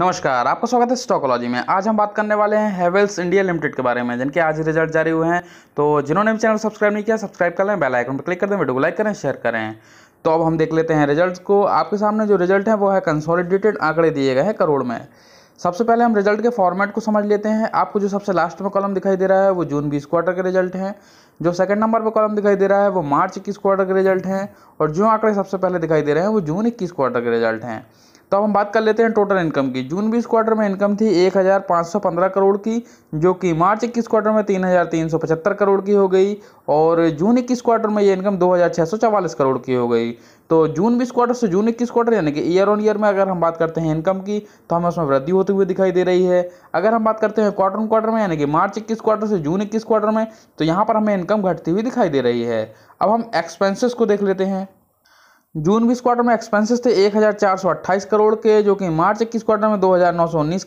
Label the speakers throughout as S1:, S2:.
S1: नमस्कार आपका स्वागत है स्टॉकोलॉजी में आज हम बात करने वाले हैं हेवेल्स इंडिया लिमिटेड के बारे में जिनके आज रिजल्ट जारी हुए हैं तो जिन्होंने भी चैनल सब्सक्राइब नहीं किया सब्सक्राइब कर लें बेल आइकन पर क्लिक कर दें वीडियो को लाइक करें शेयर करें तो अब हम देख लेते हैं रिजल्ट को आपके सामने जो रिजल्ट है वो है कंसोलिडेटेड आंकड़े दिए गए हैं करोड़ में सबसे पहले हम रिजल्ट के फॉर्मेट को समझ लेते हैं आपको जो सबसे लास्ट में कॉलम दिखाई दे रहा है वो जून बीस क्वार्टर के रिजल्ट हैं जो सेकंड नंबर पर कॉलम दिखाई दे रहा है वो मार्च इक्कीस क्वार्टर के रिजल्ट हैं और जो आंकड़े सबसे पहले दिखाई दे रहे हैं वो जून इक्कीस क्वार्टर के रिजल्ट हैं तो अब हम बात कर लेते हैं टोटल इनकम की जून बीस क्वार्टर में इनकम थी एक हज़ार पाँच सौ पंद्रह करोड़ की जो कि मार्च इक्कीस क्वार्टर में तीन हज़ार तीन सौ पचहत्तर करोड़ की हो गई और जून इक्कीस क्वार्टर में ये इनकम दो हज़ार छः सौ चवालीस करोड़ की हो गई तो जून बीस क्वार्टर से जून इक्कीस क्वार्टर यानी कि ईयर ऑन ईयर में अगर हम बात करते हैं इनकम की तो हमें उसमें वृद्धि होती हुई दिखाई दे रही है अगर हम बात करते हैं क्वार्टर ऑन क्वार्टर में यानी कि मार्च इक्कीस क्वार्टर से जून इक्कीस क्वार्टर में तो यहाँ पर हमें इनकम घटती हुई दिखाई दे रही है अब हम एक्सपेंसिस को देख लेते हैं जून बीस क्वार्टर में एक्सपेंसेस थे एक करोड़ के जो कि मार्च इक्कीस क्वार्टर में दो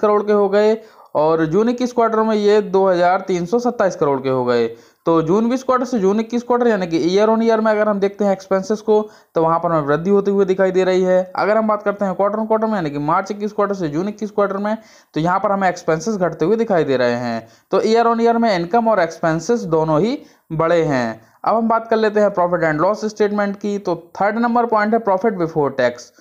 S1: करोड़ के हो गए और जून इक्कीस क्वार्टर में ये दो करोड़ के हो गए तो जून बीस क्वार्टर से जून इक्कीस क्वार्टर यानी कि ईयर ऑन ईयर में अगर हम देखते हैं एक्सपेंसेस को तो वहाँ पर हमें वृद्धि होती हुई दिखाई दे रही है अगर हम बात करते हैं क्वार्टर ऑन क्वार्टर में यानी कि मार्च इक्कीस क्वार्टर से जून इक्कीस क्वार्टर में तो यहाँ पर हमें एक्सपेंसेस घटते हुए दिखाई दे रहे हैं तो ईयर ऑन ईयर में इनकम और एक्सपेंसिस दोनों ही बड़े हैं अब हम बात कर लेते हैं प्रॉफिट एंड लॉस स्टेटमेंट की तो थर्ड नंबर पॉइंट है प्रॉफिट बिफोर टैक्स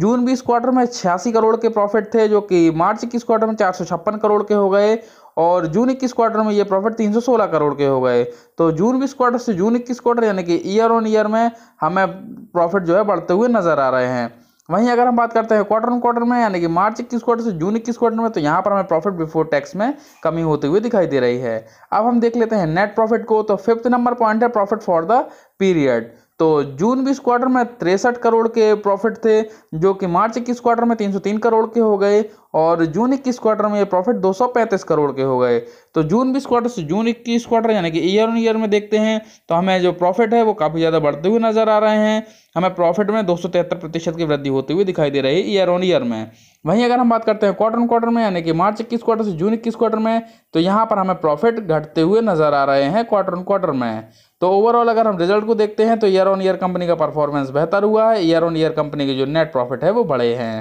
S1: जून बीस क्वार्टर में छियासी करोड़ के प्रॉफिट थे जो कि मार्च इक्कीस क्वार्टर में चार करोड़ के हो गए और जून इक्कीस क्वार्टर में ये प्रॉफिट 316 करोड़ के हो गए तो जून बीस क्वार्टर से जून इक्कीस क्वार्टर यानी कि ईयर ऑन ईयर में हमें प्रॉफिट जो है बढ़ते हुए नज़र आ रहे हैं वहीं अगर हम बात करते हैं क्वार्टर ऑन क्वार्टर में यानी कि मार्च इक्कीस क्वार्टर से जून इक्कीस क्वार्टर में तो यहाँ पर हमें प्रॉफिट बिफोर टैक्स में कमी होते हुए दिखाई दे रही है अब हम देख लेते हैं नेट प्रॉफिट को तो फिफ्थ नंबर पॉइंट है प्रॉफिट फॉर द पीरियड तो जून बीस क्वार्टर में तिरसठ करोड़ के प्रॉफिट थे जो कि मार्च इक्कीस क्वार्टर में 303 करोड़ के हो गए और जून इक्कीस क्वार्टर में ये प्रॉफिट 235 करोड़ के हो गए तो जून बीस क्वार्टर से जून इक्कीस क्वार्टर यानी कि ईयर ऑन ईयर में देखते हैं तो हमें जो प्रॉफिट है वो काफ़ी ज़्यादा बढ़ते हुए नज़र आ रहे हैं हमें प्रॉफिट में दो प्रतिशत की वृद्धि होती हुई दिखाई दे रही है ईयर ऑन ईयर में वहीं अगर हम बात करते हैं क्वार्टर क्वार्टर में यानी कि मार्च इक्कीस क्वार्टर से जून इक्कीस क्वार्टर में तो यहाँ पर हमें प्रॉफिट घटते हुए नज़र आ रहे हैं क्वार्टर क्वार्टर में तो ओवरऑल अगर हम रिजल्ट को देखते हैं तो ईयर ऑन ईयर कंपनी का परफॉर्मेंस बेहतर हुआ है ईयर ऑन ईयर कंपनी के जो नेट प्रॉफिट है वो बड़े हैं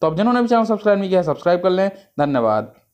S1: तो अब जिन्होंने भी चैनल सब्सक्राइब नहीं किया सब्सक्राइब कर लें धन्यवाद